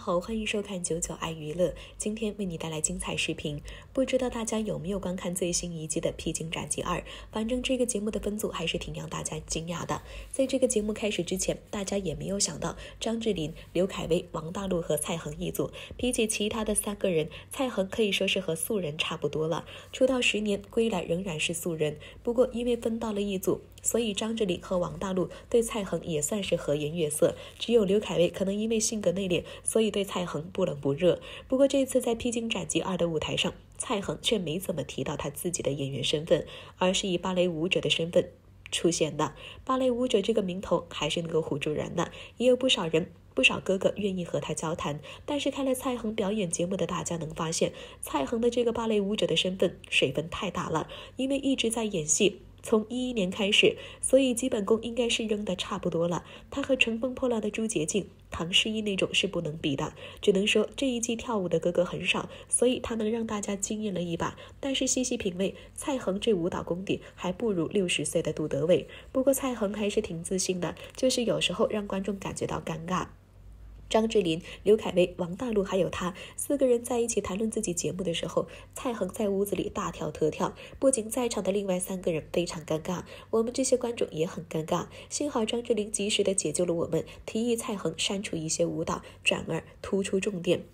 好，欢迎收看九九爱娱乐，今天为你带来精彩视频。不知道大家有没有观看最新一季的《披荆斩棘二》？反正这个节目的分组还是挺让大家惊讶的。在这个节目开始之前，大家也没有想到张智霖、刘恺威、王大陆和蔡恒一组。比起其他的三个人，蔡恒可以说是和素人差不多了。出道十年归来仍然是素人，不过因为分到了一组，所以张智霖和王大陆对蔡恒也算是和颜悦色。只有刘恺威可能因为性格内敛，所以。对蔡恒不冷不热，不过这次在《披荆斩棘二》的舞台上，蔡恒却没怎么提到他自己的演员身份，而是以芭蕾舞者的身份出现的。芭蕾舞者这个名头还是能够唬住人的，也有不少人、不少哥哥愿意和他交谈。但是看了蔡恒表演节目的大家能发现，蔡恒的这个芭蕾舞者的身份水分太大了，因为一直在演戏。从一一年开始，所以基本功应该是扔的差不多了。他和乘风破浪的朱洁静、唐诗逸那种是不能比的，只能说这一季跳舞的哥哥很少，所以他能让大家惊艳了一把。但是细细品味，蔡恒这舞蹈功底还不如六十岁的杜德伟。不过蔡恒还是挺自信的，就是有时候让观众感觉到尴尬。张智霖、刘恺威、王大陆还有他四个人在一起谈论自己节目的时候，蔡恒在屋子里大跳特跳，不仅在场的另外三个人非常尴尬，我们这些观众也很尴尬。幸好张智霖及时的解救了我们，提议蔡恒删除一些舞蹈，转而突出重点。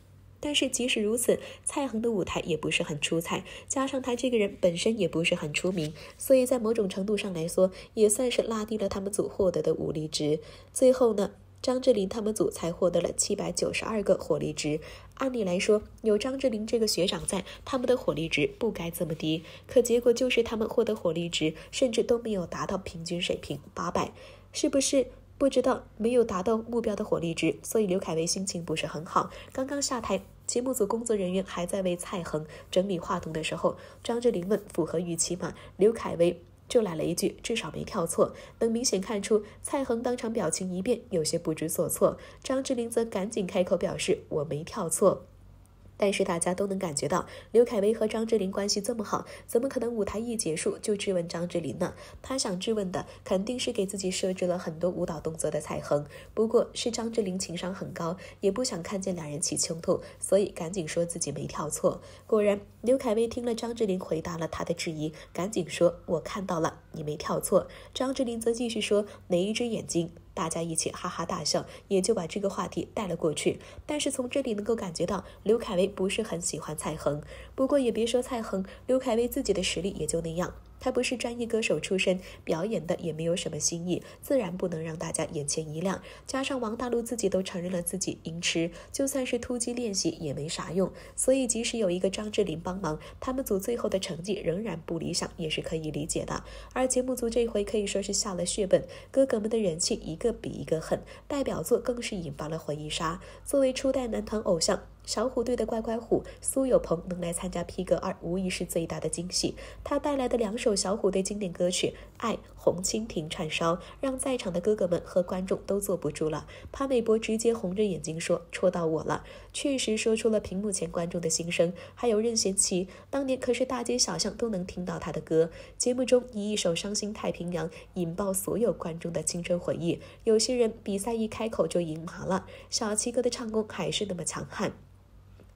但是即使如此，蔡恒的舞台也不是很出彩，加上他这个人本身也不是很出名，所以在某种程度上来说，也算是拉低了他们组获得的武力值。最后呢？张智霖他们组才获得了七百九十二个火力值，按理来说有张智霖这个学长在，他们的火力值不该这么低。可结果就是他们获得火力值甚至都没有达到平均水平八百，是不是？不知道没有达到目标的火力值，所以刘恺威心情不是很好。刚刚下台，节目组工作人员还在为蔡恒整理话筒的时候，张智霖问符合预期吗？刘恺威。就来了一句：“至少没跳错。”能明显看出蔡恒当场表情一变，有些不知所措。张智霖则赶紧开口表示：“我没跳错。”但是大家都能感觉到，刘恺威和张智霖关系这么好，怎么可能舞台一结束就质问张智霖呢？他想质问的肯定是给自己设置了很多舞蹈动作的蔡恒。不过，是张智霖情商很高，也不想看见两人起冲突，所以赶紧说自己没跳错。果然，刘恺威听了张智霖回答了他的质疑，赶紧说：“我看到了，你没跳错。”张智霖则继续说：“哪一只眼睛？”大家一起哈哈大笑，也就把这个话题带了过去。但是从这里能够感觉到，刘恺威不是很喜欢蔡恒。不过也别说蔡恒，刘恺威自己的实力也就那样。他不是专业歌手出身，表演的也没有什么新意，自然不能让大家眼前一亮。加上王大陆自己都承认了自己音痴，就算是突击练习也没啥用。所以即使有一个张智霖帮忙，他们组最后的成绩仍然不理想，也是可以理解的。而节目组这回可以说是下了血本，哥哥们的人气一个比一个狠，代表作更是引发了回忆杀。作为初代男团偶像。小虎队的乖乖虎苏有朋能来参加《披哥二》，无疑是最大的惊喜。他带来的两首小虎队经典歌曲《爱》《红蜻蜓》串烧，让在场的哥哥们和观众都坐不住了。潘玮柏直接红着眼睛说：“戳到我了！”确实说出了屏幕前观众的心声。还有任贤齐，当年可是大街小巷都能听到他的歌。节目中，以一首《伤心太平洋》引爆所有观众的青春回忆。有些人比赛一开口就赢麻了，小齐哥的唱功还是那么强悍。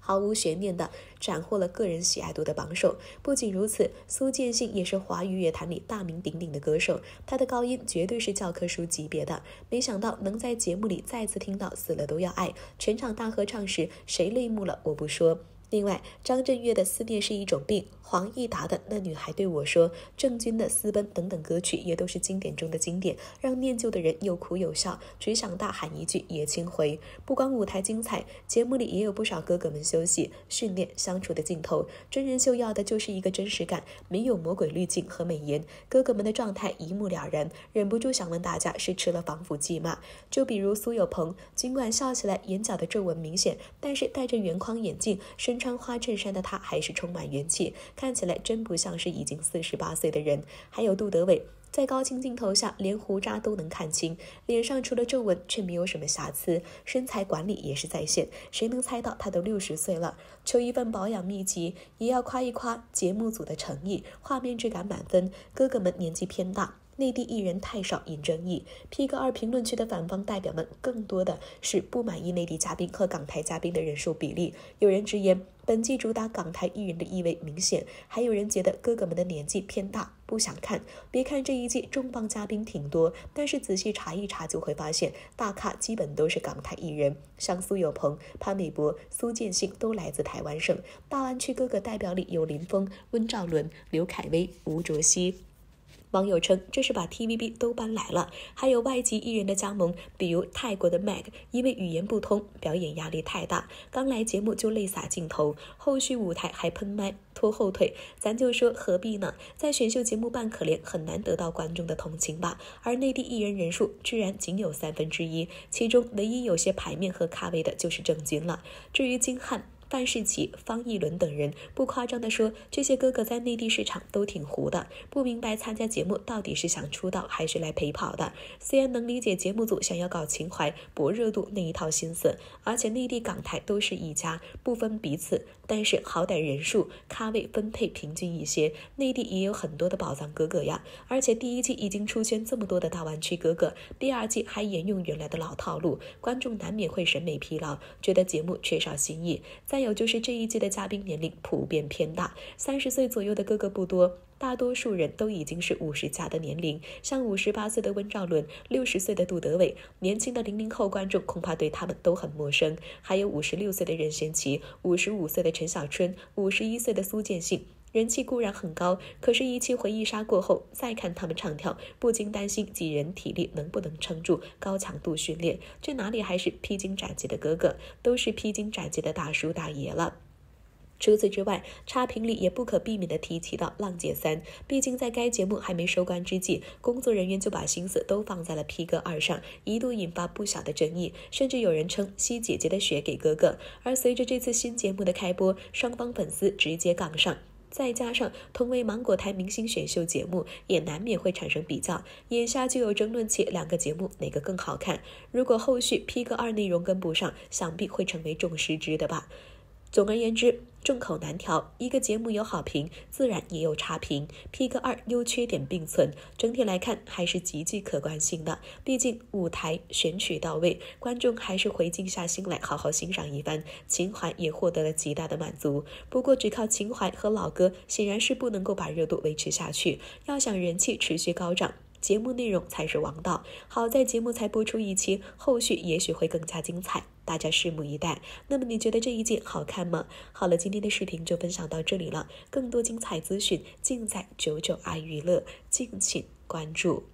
毫无悬念的斩获了个人喜爱度的榜首。不仅如此，苏见信也是华语乐坛里大名鼎鼎的歌手，他的高音绝对是教科书级别的。没想到能在节目里再次听到《死了都要爱》，全场大合唱时谁泪目了？我不说。另外，张震岳的《思念是一种病》，黄义达的《那女孩对我说》，郑钧的《私奔》等等歌曲，也都是经典中的经典，让念旧的人又哭又笑，只想大喊一句“也青回”。不光舞台精彩，节目里也有不少哥哥们休息、训练、相处的镜头。真人秀要的就是一个真实感，没有魔鬼滤镜和美颜，哥哥们的状态一目了然，忍不住想问大家：是吃了防腐剂吗？就比如苏有朋，尽管笑起来眼角的皱纹明显，但是戴着圆框眼镜，至……穿花衬衫的他还是充满元气，看起来真不像是已经四十八岁的人。还有杜德伟，在高清镜头下连胡渣都能看清，脸上除了皱纹却没有什么瑕疵，身材管理也是在线。谁能猜到他都六十岁了？求一份保养秘籍！也要夸一夸节目组的诚意，画面质感满分。哥哥们年纪偏大。内地艺人太少引争议。P 哥二评论区的反方代表们更多的是不满意内地嘉宾和港台嘉宾的人数比例。有人直言，本季主打港台艺人的意味明显。还有人觉得哥哥们的年纪偏大，不想看。别看这一季重磅嘉宾挺多，但是仔细查一查就会发现，大咖基本都是港台艺人，像苏有朋、潘玮柏、苏建兴都来自台湾省。大湾区哥哥代表里有林峰、温兆伦、刘恺威、吴卓羲。网友称，这是把 TVB 都搬来了，还有外籍艺人的加盟，比如泰国的 m a MAG，因为语言不通，表演压力太大，刚来节目就泪洒镜头，后续舞台还喷麦拖后腿，咱就说何必呢？在选秀节目扮可怜，很难得到观众的同情吧？而内地艺人人数居然仅有三分之一，其中唯一有些牌面和咖位的就是郑钧了。至于金瀚，范世琦、方逸伦等人，不夸张地说，这些哥哥在内地市场都挺糊的，不明白参加节目到底是想出道还是来陪跑的。虽然能理解节目组想要搞情怀博热度那一套心思，而且内地港台都是一家，不分彼此，但是好歹人数咖位分配平均一些，内地也有很多的宝藏哥哥呀。而且第一季已经出现这么多的大湾区哥哥，第二季还沿用原来的老套路，观众难免会审美疲劳，觉得节目缺少新意。在再有就是这一季的嘉宾年龄普遍偏大，三十岁左右的哥哥不多，大多数人都已经是五十加的年龄，像五十八岁的温兆伦、六十岁的杜德伟，年轻的零零后观众恐怕对他们都很陌生。还有五十六岁的任贤齐、五十五岁的陈小春、五十一岁的苏见信。人气固然很高，可是一期回忆杀过后，再看他们唱跳，不禁担心几人体力能不能撑住高强度训练。这哪里还是披荆斩棘的哥哥，都是披荆斩棘的大叔大爷了。除此之外，差评里也不可避免的提起到《浪姐三》，毕竟在该节目还没收官之际，工作人员就把心思都放在了 P 哥二上，一度引发不小的争议，甚至有人称吸姐姐的血给哥哥。而随着这次新节目的开播，双方粉丝直接杠上。再加上同为芒果台明星选秀节目，也难免会产生比较。眼下就有争论起两个节目哪个更好看。如果后续《P 哥二》内容跟不上，想必会成为众矢之的吧。总而言之。众口难调，一个节目有好评，自然也有差评。P 哥二优缺点并存，整体来看还是极具可观性的。毕竟舞台选取到位，观众还是会静下心来好好欣赏一番，情怀也获得了极大的满足。不过，只靠情怀和老歌显然是不能够把热度维持下去，要想人气持续高涨。节目内容才是王道。好在节目才播出一期，后续也许会更加精彩，大家拭目以待。那么你觉得这一件好看吗？好了，今天的视频就分享到这里了，更多精彩资讯尽在九九爱娱乐，敬请关注。